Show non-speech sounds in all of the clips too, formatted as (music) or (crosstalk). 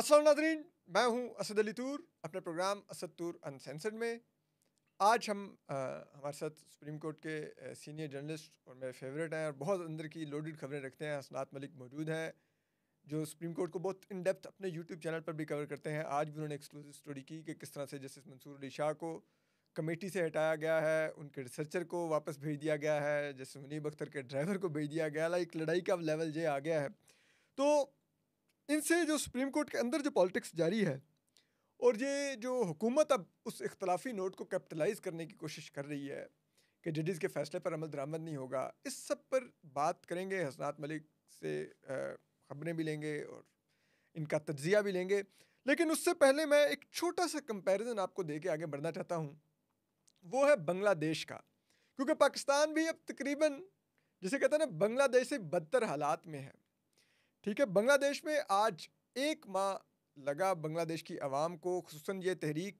असल नाजरीन मैं हूँ असद अली तूर अपने प्रोग्राम असद तूर अनसेंसड में आज हम आ, हमारे साथ सुप्रीम कोर्ट के सीनियर जर्नलिस्ट और मेरे फेवरेट हैं और बहुत अंदर की लोडेड खबरें रखते हैं असनात मलिक मौजूद हैं जो सुप्रीम कोर्ट को बहुत इन डेप्थ अपने यूट्यूब चैनल पर भी कवर करते हैं आज भी उन्होंने एक्सक्लूसिव स्टोरी की कि किस तरह से जस्टिस मंसूर अली शाह को कमेटी से हटाया गया है उनके रिसर्चर को वापस भेज दिया गया है जस्टिस मुनीब अख्तर के ड्राइवर को भेज दिया गया लाइक लड़ाई का लेवल ये आ गया है तो इनसे जो सुप्रीम कोर्ट के अंदर जो पॉलिटिक्स जारी है और ये जो हुकूमत अब उस इख्तलाफी नोट को कैपिटलाइज करने की कोशिश कर रही है कि जजेस के फैसले पर अमल दरामद नहीं होगा इस सब पर बात करेंगे हसनात मलिक से ख़बरें भी लेंगे और इनका तजिया भी लेंगे लेकिन उससे पहले मैं एक छोटा सा कंपैरिजन आपको दे के आगे बढ़ना चाहता हूँ वो है बांग्लादेश का क्योंकि पाकिस्तान भी अब तकरीबन जिसे कहते हैं ना बांग्लादेश से बदतर हालात में है ठीक है बांग्लादेश में आज एक माह लगा बांग्लादेश की आवाम को खूस ये तहरीक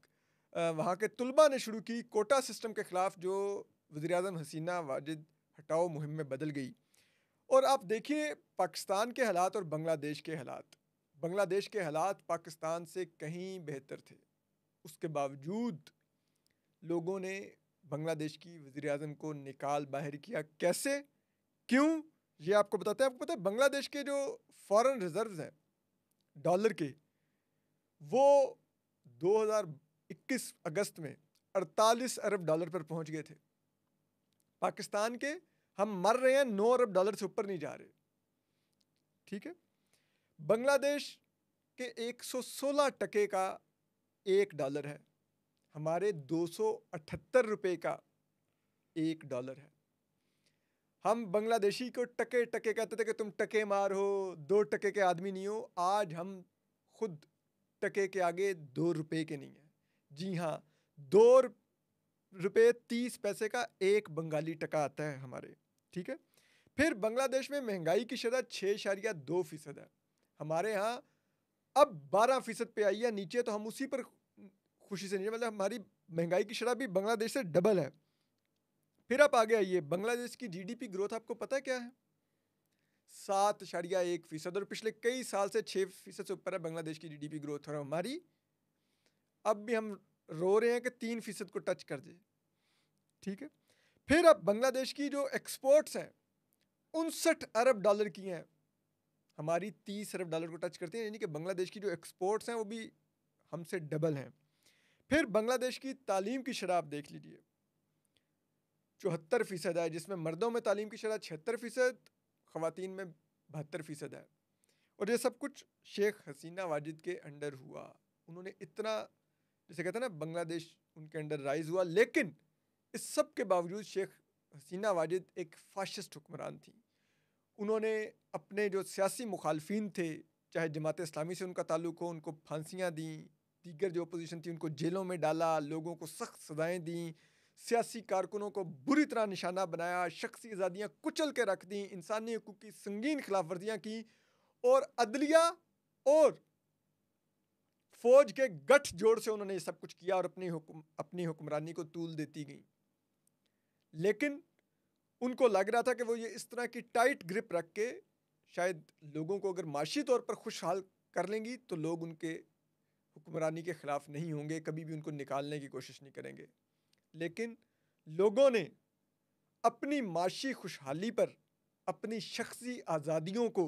वहाँ के तलबा ने शुरू की कोटा सिस्टम के ख़िलाफ़ जो वज़ी अजम हसीना वाजिद हटाओ मुहिम में बदल गई और आप देखिए पाकिस्तान के हालात और बांग्लादेश के हालात बांग्लादेश के हालात पाकिस्तान से कहीं बेहतर थे उसके बावजूद लोगों ने बांग्लादेश की वज़ी अजम को निकाल बाहर किया कैसे क्यों ये आपको बताते हैं आपको पता है बांग्लादेश के जो फॉरेन रिजर्व हैं डॉलर के वो 2021 अगस्त में 48 अरब डॉलर पर पहुंच गए थे पाकिस्तान के हम मर रहे हैं नौ अरब डॉलर से ऊपर नहीं जा रहे ठीक है बांग्लादेश के 116 टके का एक डॉलर है हमारे 278 रुपए का एक डॉलर है हम बांग्लादेशी को टके टके कहते थे कि तुम टके मार हो दो टके के आदमी नहीं हो आज हम खुद टके के आगे दो रुपए के नहीं हैं जी हाँ दो रुपये तीस पैसे का एक बंगाली टका आता है हमारे ठीक है फिर बांग्लादेश में महंगाई की शरह छः इशारिया दो फीसद है हमारे यहाँ अब बारह फीसद पे आई है नीचे तो हम उसी पर खुशी से नहीं मतलब हमारी महंगाई की शरह भी बांग्लादेश से डबल है फिर आप आगे आइए बांग्लादेश की जीडीपी ग्रोथ आपको पता क्या है सात अशारिया एक फीसद और पिछले कई साल से छः फीसद से ऊपर है बांग्लादेश की जीडीपी ग्रोथ और हमारी अब भी हम रो रहे हैं कि तीन फीसद को टच कर दे ठीक है फिर अब बांग्लादेश की जो एक्सपोर्ट्स हैं उनसठ अरब डॉलर की हैं हमारी तीस अरब डॉलर को टच करती हैं यानी कि बांग्लादेश की जो एक्सपोर्ट्स हैं वो भी हमसे डबल हैं फिर बांग्लादेश की तालीम की शराब देख लीजिए चौहत्तर फ़ीसद है जिसमें मर्दों में तालीम की शरह छिहत्तर फ़ीसद ख़वान में बहत्तर फ़ीसद है और ये सब कुछ शेख हसीना वाजिद के अंडर हुआ उन्होंने इतना जैसे कहते हैं ना बांग्लादेश उनके अंडर राइज हुआ लेकिन इस सब के बावजूद शेख हसीना वाजिद एक फाशिस्ट हुक्मरान थी उन्होंने अपने जो सियासी मुखालफन थे चाहे जमात इस्लामी से उनका ताल्लुक हो उनको फांसियाँ दी दीगर जो अपोजिशन थी उनको जेलों में डाला लोगों को सख्त सजाएँ दीं सियासी कारकुनों को बुरी तरह निशाना बनाया शख्सी आज़ादियाँ कुचल के रख दी इंसानी हकूक़ की संगीन खिलाफ वर्जियाँ की और अदलिया और फौज के गठ जोड़ से उन्होंने ये सब कुछ किया और अपनी हुकुम अपनी हुक्मरानी को तूल देती गई लेकिन उनको लग रहा था कि वो ये इस तरह की टाइट ग्रिप रख के शायद लोगों को अगर माशी तौर पर खुशहाल कर लेंगी तो लोग उनके हुक्मरानी के ख़िलाफ़ नहीं होंगे कभी भी उनको निकालने की कोशिश नहीं करेंगे लेकिन लोगों ने अपनी माशी खुशहाली पर अपनी शख्सी आज़ादियों को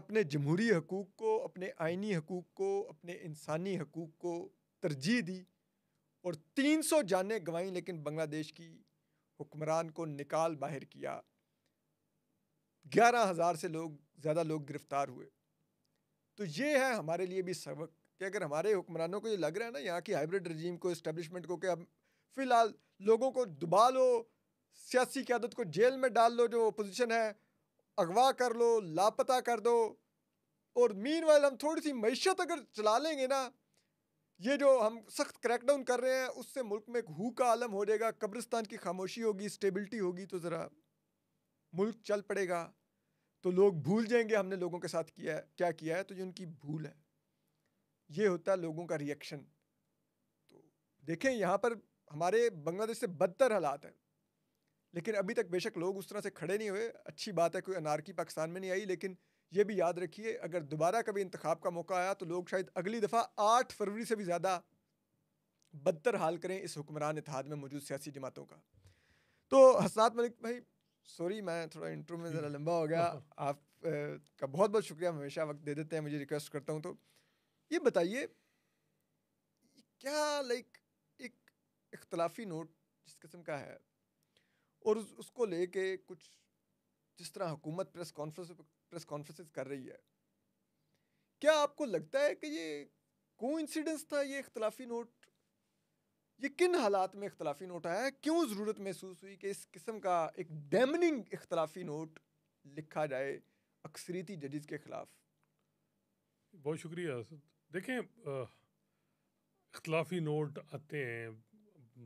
अपने जमहूरी हकूक़ को अपने आइनी हकूक़ को अपने इंसानी हकूक़ को तरजीह दी और तीन सौ जानें गंवाई लेकिन बांग्लादेश की हुक्मरान को निकाल बाहर किया ग्यारह हज़ार से लोग ज़्यादा लोग गिरफ़्तार हुए तो ये है हमारे लिए भी सबक कि अगर हमारे हुक्मरानों को ये लग रहा है ना यहाँ की हाइब्रिड रजीम को इस्टेबलिशमेंट को कि अब फ़िलहाल लोगों को दुबा लो सियासी क्यादत को जेल में डाल लो जो अपोजिशन है अगवा कर लो लापता कर दो और मीन वाइल हम थोड़ी सी मीशत अगर चला लेंगे ना ये जो हम सख्त क्रैकडाउन कर रहे हैं उससे मुल्क में एक हु का आलम हो जाएगा कब्रिस्तान की खामोशी होगी स्टेबिलिटी होगी तो ज़रा मुल्क चल पड़ेगा तो लोग भूल जाएंगे हमने लोगों के साथ किया है क्या किया है तो ये उनकी भूल है ये होता है लोगों का रिएक्शन तो देखें यहाँ पर हमारे बांग्लादेश से बदतर हालात हैं लेकिन अभी तक बेशक लोग उस तरह से खड़े नहीं हुए अच्छी बात है कोई अनारकी पाकिस्तान में नहीं आई लेकिन ये भी याद रखिए अगर दोबारा कभी इंतखब का मौका आया तो लोग शायद अगली दफ़ा आठ फरवरी से भी ज़्यादा बदतर हाल करें इस हुक्मरान इतिहाद में मौजूद सियासी जमातों का तो हसनात मलिक भाई सॉरी मैं थोड़ा इंटरव्यू में ज़रा लंबा हो गया (laughs) आप का बहुत बहुत शुक्रिया हमेशा वक्त दे देते हैं मुझे रिक्वेस्ट करता हूँ तो ये बताइए क्या लाइक एक इख्तलाफी नोट जिस किस्म का है और उस, उसको लेके कुछ जिस तरह हुकूमत प्रेस कॉन्फ्रेंस प्रेस कॉन्फ्रेंस कर रही है क्या आपको लगता है कि ये को था ये इख्तलाफी नोट ये किन हालात में इख्तलाफी नोट आया क्यों ज़रूरत महसूस हुई कि इस किस्म का एक डैमनिंग इख्तलाफी नोट लिखा जाए अक्सरीती जजेस के ख़िलाफ़ बहुत शुक्रिया असद देखें अख्तलाफी नोट आते हैं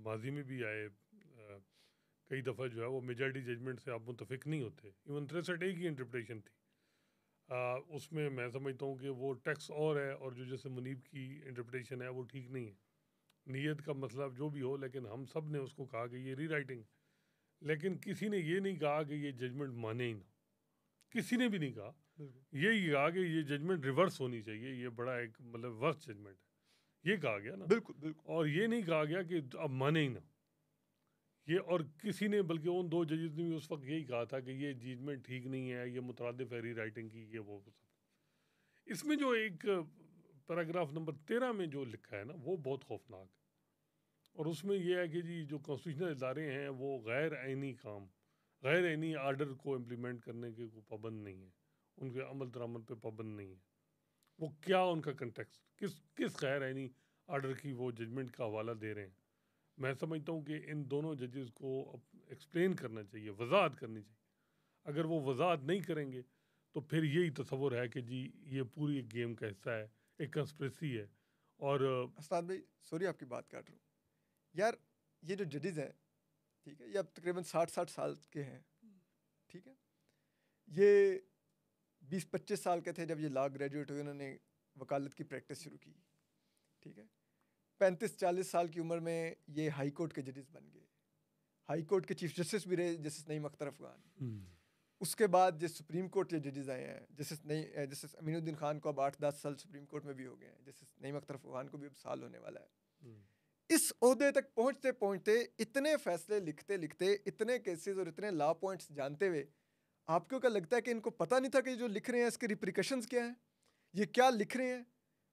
माजी में भी आए कई दफ़ा जो है वो मेजॉरिटी जजमेंट से आप मुतफिक नहीं होते इवन तिरसठ ए की इंटरप्रटेशन थी आ, उसमें मैं समझता हूँ कि वो टैक्स और है और जो जैसे मुनीब की इंटरप्रटेशन है वो ठीक नहीं है नीयत का मसला मतलब जो भी हो लेकिन हम सब ने उसको कहा कि ये री राइटिंग लेकिन किसी ने ये नहीं कहा कि ये जजमेंट माने ही ना किसी ने भी नहीं कहा यही कहा कि ये जजमेंट रिवर्स होनी चाहिए ये बड़ा एक मतलब वर्स्ट जजमेंट है ये कहा गया ना बिल्कुल बिल्कुल और ये नहीं कहा गया कि अब माने ही ना ये और किसी ने बल्कि उन दो जजेस ने भी उस वक्त यही कहा था कि ये जजमेंट ठीक नहीं है ये मुतरद है राइटिंग की ये वो इसमें जो एक पैराग्राफ नंबर तेरह में जो लिखा है ना वो बहुत खौफनाक है और उसमें यह है कि जी जो कॉन्स्टिट्यूशनल इदारे हैं वो गैर आइनी काम गैर आइनी आर्डर को इम्प्लीमेंट करने के को पाबंद नहीं है उनके अमल दरामद पर पाबंद नहीं है वो क्या उनका कंटेक्स किस किस खैर यानी आर्डर की वो जजमेंट का हवाला दे रहे हैं मैं समझता हूँ कि इन दोनों जजेस को एक्सप्लेन करना चाहिए वजाहत करनी चाहिए अगर वो वजाहत नहीं करेंगे तो फिर यही तस्वुर है कि जी ये पूरी एक गेम का हिस्सा है एक कंस्परेसी है और उस्ताद भाई सॉरी आपकी बात काट रहा हूँ यार ये जो जजेज हैं ठीक है ये अब तकरीबन साठ साठ साल के हैं ठीक है ये बीस पच्चीस साल के थे जब ये लॉ ग्रेजुएट हुए उन्होंने वकालत की प्रैक्टिस शुरू की ठीक है पैंतीस चालीस साल की उम्र में ये हाई कोर्ट के जजेस बन गए हाई कोर्ट के चीफ जस्टिस भी रहे जस्टिस नईम अख्तर अफगान हम्म। उसके बाद जो सुप्रीम कोर्ट के जजेस आए हैं जस्टिस नई जस्टिस अमीनुद्दीन खान को अब आठ दस साल सुप्रीम कोर्ट में भी हो गए हैं जस्टिस नईम अख्तर अफगान को भी अब साल होने वाला है हम्म। इस अहदे तक पहुँचते पहुँचते इतने फैसले लिखते लिखते इतने केसेस और इतने लॉ पॉइंट्स जानते हुए आपको क्या लगता है कि इनको पता नहीं था कि जो लिख रहे हैं इसके रिप्रिकॉशंस क्या हैं ये क्या लिख रहे हैं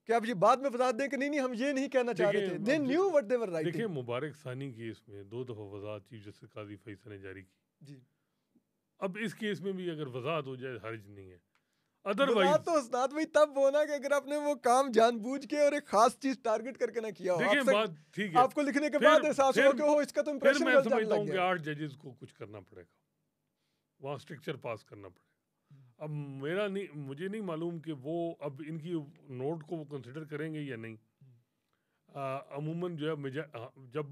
कि आप ये बाद में बता दें कि नहीं नहीं हम ये नहीं कहना चाह रहे थे they knew what they were writing देखिए मुबारक सानी केस में दो दफा वजाहत चीफ जस्टिस काजी फैसल ने जारी की जी अब इस केस में भी अगर वजाहत हो जाए हर्ज नहीं है अदरवाइज तो उस्ताद भाई तब कि अगर आपने वो काम जानबूझ के और एक खास चीज टारगेट करके ना किया हो बात ठीक है आपको लिखने के बाद एहसास हो कि हो इसका तो इंप्रेशन मैं समझता हूं कि आठ जजेस को कुछ करना पड़ेगा वहाँ स्ट्रक्चर पास करना पड़ेगा अब मेरा नहीं मुझे नहीं मालूम कि वो अब इनकी नोट को वो कंसिडर करेंगे या नहीं अमूमन जो है जब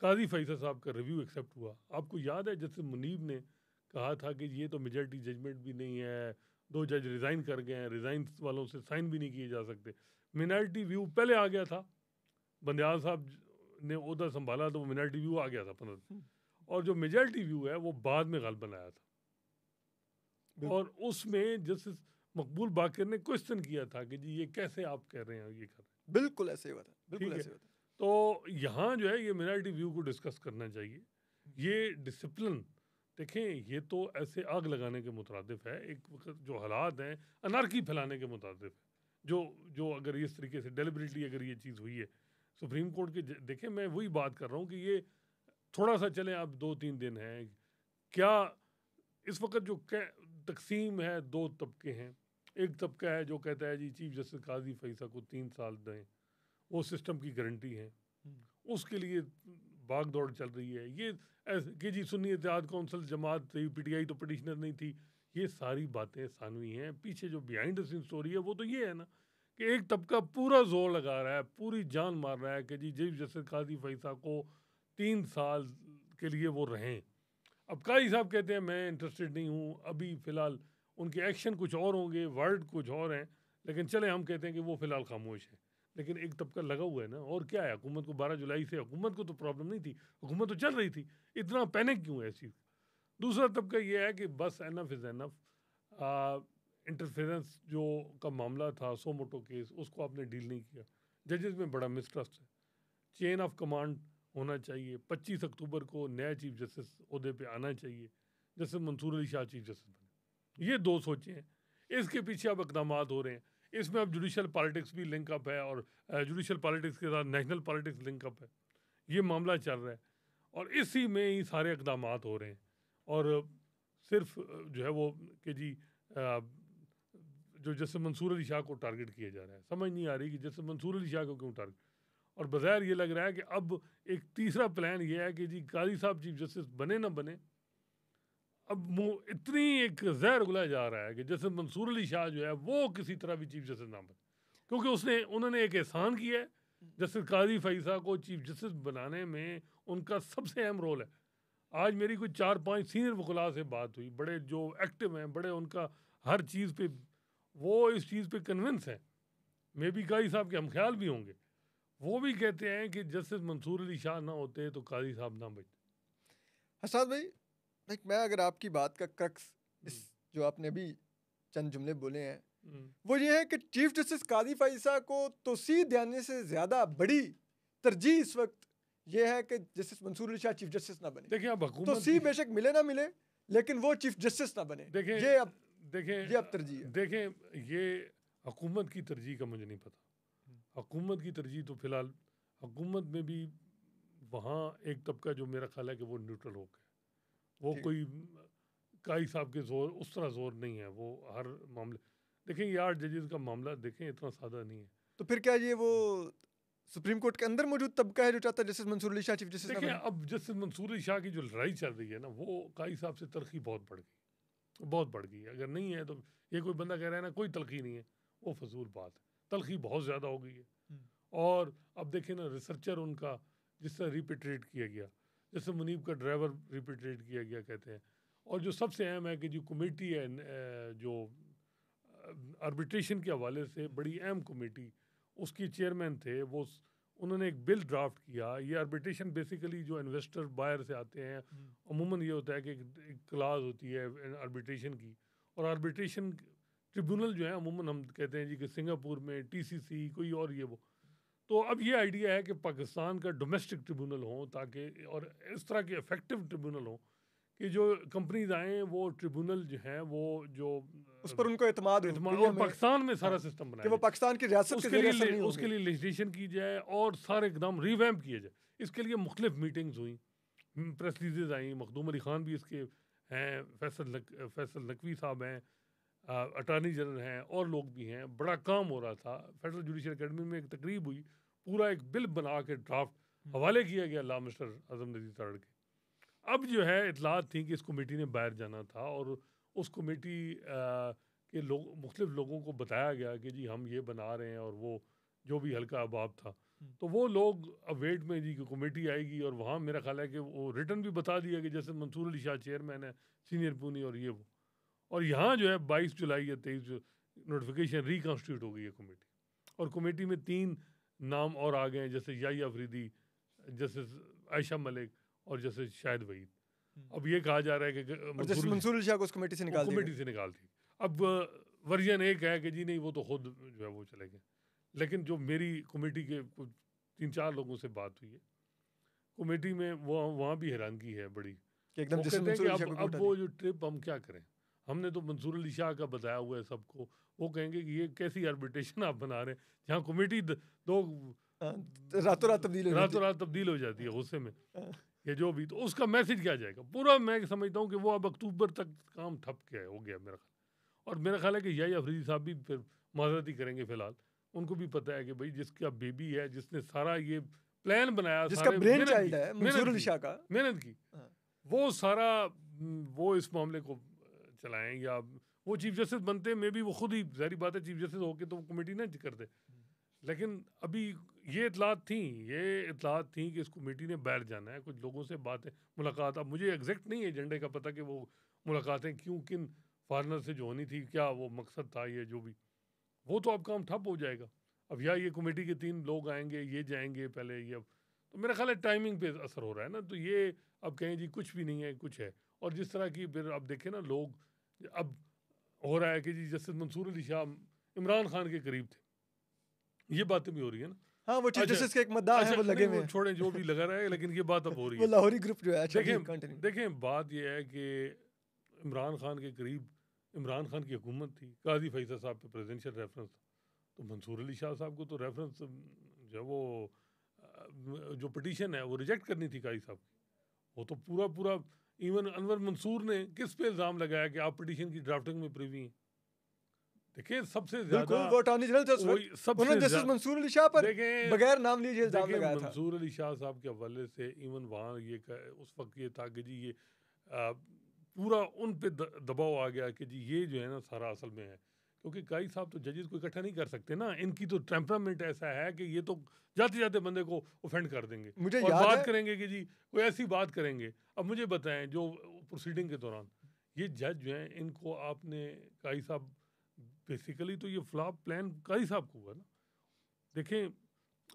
काजी फैसल साहब का रिव्यू एक्सेप्ट हुआ आपको याद है जस्टिस मुनीब ने कहा था कि ये तो मेजॉरिटी जजमेंट भी नहीं है दो जज रिज़ाइन कर गए हैं रिज़ाइन वालों से साइन भी नहीं किए जा सकते मिनार्टी व्यू पहले आ गया था बंदयाल साहब ने उहदा संभाला तो वो मिनार्टी व्यू आ गया था पंद्रह और जो मेजॉरिटी व्यू है वो बाद में गलत बनाया था और उसमें जस्टिस मकबूल बाकर ने क्वेश्चन किया था कि जी ये कैसे आप कह रहे हैं ये कर रहे हैं बिल्कुल ऐसे हुआ है बिल्कुल ऐसे हुआ है तो यहाँ जो है ये मिनारिटी व्यू को डिस्कस करना चाहिए ये डिसिप्लिन देखें ये तो ऐसे आग लगाने के मुतरदफ है एक वक्त जो हालात हैं अनारकी फैलाने के मुतरदफ है जो जो अगर इस तरीके से डेलिबरेटली अगर ये चीज़ हुई है सुप्रीम कोर्ट के देखें मैं वही बात कर रहा हूँ कि ये थोड़ा सा चले अब दो तीन दिन हैं क्या इस वक्त जो तकसीम है दो तबके हैं एक तबका है जो कहता है जी चीफ जस्टिस काजी फैसा को तीन साल दें वो सिस्टम की गारंटी है हम्म। उसके लिए भाग दौड़ चल रही है ये कि जी सुन्नी इतिहाद कौंसिल जमात थी पीटीआई तो पटिशनर नहीं थी ये सारी बातें सानवी हैं पीछे जो बिहाइंड सीन स्टोरी है वो तो ये है ना कि एक तबका पूरा जोर लगा रहा है पूरी जान मार रहा है कि जी चीफ जस्टिस काजी फैसा को तीन साल के लिए वो रहें अब कई साहब कहते हैं मैं इंटरेस्टेड नहीं हूँ अभी फ़िलहाल उनके एक्शन कुछ और होंगे वर्ड कुछ और हैं लेकिन चले हम कहते हैं कि वो फ़िलहाल खामोश है लेकिन एक तबका लगा हुआ है ना और क्या है हुकूमत को बारह जुलाई से हुकूमत को तो प्रॉब्लम नहीं थी हुकूमत तो चल रही थी इतना पैनिक क्यों है ऐसी दूसरा तबका यह है कि बस एनफ इज़ एनफ इंटरफेरेंस जो का मामला था सोमोटो केस उसको आपने डील नहीं किया जजेस में बड़ा मिसट्रस्ट है चेन ऑफ कमांड होना चाहिए 25 अक्टूबर को नया चीफ जस्टिस अहदे पे आना चाहिए justice Mansoor Ali Shah chief justice बने ये दो सोचे हैं इसके पीछे अब इकदाम हो रहे हैं इसमें अब जुडिशल पॉलिटिक्स भी लिंकअप है और जुडिशल पॉलिटिक्स के साथ नेशनल पॉलिटिक्स लिंकअप है ये मामला चल रहा है और इसी में ही सारे इकदाम हो रहे हैं और सिर्फ जो है वो कि जी जो जैसे मंसूर अली शाह को टारगेट किया जा रहा है समझ नहीं आ रही कि जैसे मंसूर अली शाह को क्यों टारगेट और बज़ैर ये लग रहा है कि अब एक तीसरा प्लान ये है कि जी काजी साहब चीफ जस्टिस बने ना बने अब इतनी एक जहर उगलाया जा रहा है कि जैसे मंसूर अली शाह जो है वो किसी तरह भी चीफ जस्टिस ना बने क्योंकि उसने उन्होंने एक एहसान किया है जस्टिस काजी फैसा को चीफ जस्टिस बनाने में उनका सबसे अहम रोल है आज मेरी कोई चार पांच सीनियर वकला से बात हुई बड़े जो एक्टिव हैं बड़े उनका हर चीज़ पे वो इस चीज़ पे कन्विंस हैं मे बी काजी साहब के हम ख्याल भी होंगे वो भी कहते हैं कि जस्टिस मंसूर अली शाह ना होते तो काजी साहब ना बचते हसाद भाई लाइक मैं अगर आपकी बात का क्रक्स हम्म। इस जो आपने अभी चंद जुमले बोले हैं हम्म। वो ये है कि चीफ जस्टिस काजी फाइसा को तोसी देने से ज़्यादा बड़ी तरजीह इस वक्त ये है कि justice Mansoor Ali Shah chief justice ना बने देखिए अब तो सी बेशक मिले ना मिले लेकिन वो चीफ जस्टिस ना बने देखें ये अब देखें ये अब तरजीह देखें ये हुकूमत की तरजीह का मुझे नहीं पता हुकूमत की तरजीह तो फ़िलहाल हकूमत में भी वहाँ एक तबका जो मेरा ख्याल है कि वो न्यूट्रल हो गया वो कोई काई साहब के जोर उस तरह जोर नहीं है वो हर मामले देखें ये आठ जजेस का मामला देखें इतना सादा नहीं है तो फिर क्या ये वो सुप्रीम कोर्ट के अंदर मौजूद तबका है जो चाहता है justice Mansoor Ali Shah chief justice देखिए अब जस्टिस मंसूर अली शाह की जो लड़ाई चल रही है ना वो काई साहब से तरक्की बहुत बढ़ गई बहुत बढ़ गई है अगर नहीं है तो ये कोई बंदा कह रहा है ना कोई तलखी नहीं है वो फजूल बात है तलखी बहुत ज़्यादा हो गई है हम्म। और अब देखें ना रिसर्चर उनका जिस तरह रिपीट्रेट किया गया जैसे मुनीब का ड्राइवर रिपीट्रेट किया गया कहते हैं और जो सबसे अहम है कि जो कमेटी है जो आर्बिट्रेशन के हवाले से हम्म। बड़ी अहम कमेटी उसकी चेयरमैन थे वो उन्होंने एक बिल ड्राफ्ट किया ये आर्बिट्रेशन बेसिकली जो इन्वेस्टर बाहर से आते हैं हम्म। अमूमन ये होता है कि एक क्लास होती है आर्बिट्रेशन की और आर्बिट्रेशन ट्रिब्यूनल जो है अमूमन हम कहते हैं जी कि सिंगापुर में टीसीसी कोई और ये वो तो अब ये आइडिया है कि पाकिस्तान का डोमेस्टिक ट्रिब्यूनल हो ताकि और इस तरह के इफेक्टिव ट्रिब्यूनल हो कि जो कंपनीज आए वो ट्रिब्यूनल जो है वो जो उस पर उनको एतमाद और पाकिस्तान में सारा सिस्टम हाँ, बनाए वो पाकिस्तान की रियासत उसके लिए उसके लिए लेजिस्लेशन की जाए और सारे एकदम रिवैम्प किए जाए इसके लिए मुख्तलिफ मीटिंग्स हुई प्रेस रिलीजेज आई मखदूम अली खान भी इसके हैं फैसल नक, फैसल नकवी साहब हैं अटॉर्नी जनरल हैं और लोग भी हैं बड़ा काम हो रहा था फेडरल जुडिशल अकेडमी में एक तकरीब हुई पूरा एक बिल बना के ड्राफ्ट हम्म। हवाले किया गया ला मिस्टर आजम नदी तड़ के अब जो है इतलात थी कि इस कमेटी ने बाहर जाना था और उस कमेटी के लोग मुख्तु लोगों को बताया गया कि जी हम ये बना रहे हैं और वो जो भी हल्का अबाब था हम्म। तो वो लोग अब वेट में जी की कमेटी आएगी और वहाँ मेरा ख्याल है कि वो रिटर्न भी बता दिया कि जैसे मंसूर अली शाह चेयरमैन है सीनियर पुनी और ये वो और यहाँ जो है 22 जुलाई या 23 जो नोटिफिकेशन रिकॉन्स्टिट्यूट हो गई है कमेटी और कमेटी में तीन नाम और आ गए हैं जैसे या अफरीदी जैसे आयशा मलिक और जैसे शाहिद वहीद हम्म। अब ये कहा जा रहा है कि मंसूर शाह को उस कमेटी से निकाल कमेटी से निकाल दी अब वर्जन एक है कि जी नहीं वो तो खुद जो है वो चले गए लेकिन जो मेरी कमेटी के कुछ तीन चार लोगों से बात हुई है कमेटी में वो वहाँ भी हैरानगी है बड़ी एकदम अब, अब वो जो ट्रिप हम क्या करें हमने तो मंसूर अली शाह का बताया हुआ है सबको वो कहेंगे कि ये कैसी आर्बिट्रेशन आप बना रहे हैं जहाँ कमेटी दो हाँ, रातों रात तब्दील रातों रात तब्दील हो जाती है गुस्से में हाँ। ये जो भी तो उसका मैसेज क्या जाएगा पूरा मैं समझता हूँ कि वो अब अक्टूबर तक काम ठप गया हो गया मेरा ख्याल और मेरा ख्याल है कि यही अफरीदी साहब भी फिर ही करेंगे फिलहाल उनको भी पता है कि भाई जिसका बेबी है जिसने सारा ये प्लान बनाया जिसका ब्रेन चाइल्ड है मेहनत की हाँ। वो सारा वो इस मामले को चलाएं या वो चीफ जस्टिस बनते मे भी वो खुद ही जहरी बात है चीफ जस्टिस होके तो वो कमेटी ना करते लेकिन अभी ये इतलात थी ये इतलात थी कि इस कमेटी ने बैठ जाना है कुछ लोगों से बातें मुलाकात अब मुझे एग्जैक्ट नहीं है एजेंडे का पता कि वो मुलाकातें क्यों किन फॉरनर से जो होनी थी क्या वो मकसद था ये जो भी वो तो अब काम ठप हो जाएगा अब या ये कमेटी के तीन लोग आएंगे ये जाएंगे पहले ये अब तो मेरा ख्याल है टाइमिंग पे असर हो रहा है ना तो ये अब कहें जी कुछ भी नहीं है कुछ है और जिस तरह की फिर आप देखें ना लोग अब हो रहा है कि जी जस्टिस मंसूर अली शाह इमरान खान के करीब थे ये बातें भी हो रही है ना हाँ वो चीफ अच्छा, जस्टिस के एक मद्दा है अच्छा, वो लगे हुए छोड़े जो भी लगा रहा है लेकिन ये बात अब हो रही (laughs) है लाहौरी ग्रुप जो है अच्छा, देखें देखें बात ये है कि इमरान खान के करीब इमरान खान की हुकूमत थी काजी फैसा साहब पे प्रेजिडेंशियल रेफरेंस था तो मंसूर अली शाह साहब को तो रेफरेंस जो वो जो पटिशन है वो रिजेक्ट करनी थी काजी साहब की वो तो पूरा पूरा इवन अनवर मंसूर ने किस पे इल्ज़ाम लगाया कि आप पिटिशन की ड्राफ्टिंग में प्रीवी हैं देखिए सबसे ज्यादा जनरल मंसूर अली शाह पर बगैर नाम लिए मंसूर अली शाह साहब के हवाले से इवन वहाँ ये उस वक्त ये था कि जी ये पूरा उन पे दबाव आ गया कि जी ये जो है ना सारा असल में है क्योंकि कई साहब तो जजेस को इकट्ठा नहीं कर सकते ना इनकी तो टेम्परामेंट ऐसा है कि ये तो जाते जाते बंदे को ओफेंड कर देंगे मुझे और बात करेंगे कि जी कोई ऐसी बात करेंगे अब मुझे बताएं जो प्रोसीडिंग के दौरान ये जज जो हैं इनको आपने काई साहब बेसिकली तो ये फ्लॉप प्लान काई साहब को हुआ ना देखें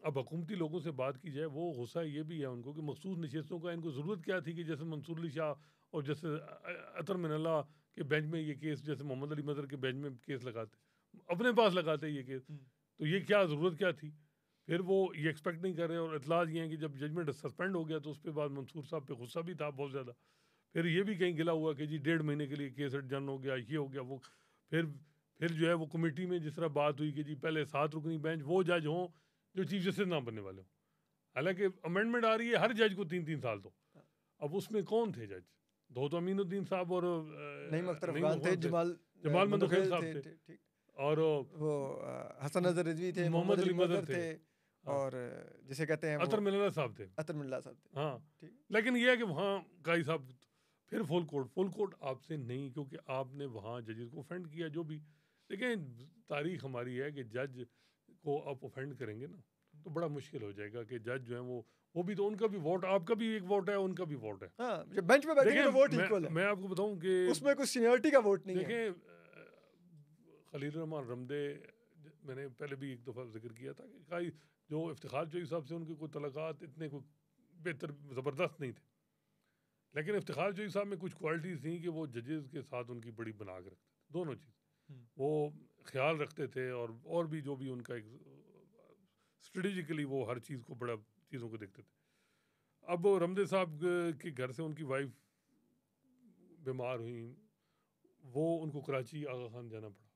अब हकूमती लोगों से बात की जाए वो गुस्सा ये भी है उनको कि मखसूस नशस्तों का इनको ज़रूरत क्या थी कि जैसे मंसूर अली शाह और जैसे अतर मिनला कि बेंच में ये केस जैसे मोहम्मद अली मजर के बेंच में केस लगाते अपने पास लगाते ये केस हम्म। तो ये क्या ज़रूरत क्या थी फिर वो ये एक्सपेक्ट नहीं कर रहे और इतलाज ये हैं कि जब जजमेंट सस्पेंड हो गया तो उस पर बाद मंसूर साहब पे गुस्सा भी था बहुत ज़्यादा फिर ये भी कहीं गिला हुआ कि जी डेढ़ महीने के लिए केस एडजन हो गया ये हो गया वो फिर फिर जो है वो कमेटी में जिस तरह बात हुई कि जी पहले सात रुकनी बेंच वो जज हों जो चीफ जस्टिस ना बनने वाले हों हालांकि अमेंडमेंट आ रही है हर जज को तीन तीन साल दो अब उसमें कौन थे जज दो तो अमीनुद्दीन साहब और नईम अख्तर अफगान थे जमाल जमाल मंदुखेल साहब थे और वो हसन अजहर रिजवी थे मोहम्मद अली मदर थे हाँ। और जिसे कहते हैं अतर मिल्ला साहब थे अतर मिल्ला साहब थे हाँ लेकिन यह है कि वहाँ काई साहब फिर फुल कोर्ट फुल कोर्ट आपसे नहीं क्योंकि आपने वहाँ जजेस को ऑफेंड किया जो भी लेकिन तारीख हमारी है कि जज को आप ऑफेंड करेंगे ना तो बड़ा मुश्किल हो जाएगा कि जज जो है वो वो भी तो उनका भी वोट आपका भी एक वोट है उनका भी वोट है हाँ, बेंच पे बैठे तो वोट इक्वल है मैं आपको बताऊं कि उसमें कुछ सीनियरिटी का वोट नहीं है खलील रहमान रमदे मैंने पहले भी एक दफ़ा जिक्र किया था कि जो इफ्तार जो साहब से उनके कोई तलक़ात इतने कोई बेहतर ज़बरदस्त नहीं थे लेकिन इफ्तार जो साहब में कुछ क्वालिटीज़ थी कि वो जजेस के साथ उनकी बड़ी बना के रखते थे दोनों चीज़ हम्म। वो ख्याल रखते थे और और भी जो भी उनका एक स्ट्रेटिजिकली वो हर चीज़ को बड़ा चीज़ों को देखते थे अब वो रमजे साहब के घर से उनकी वाइफ बीमार हुई वो उनको कराची आगा खान जाना पड़ा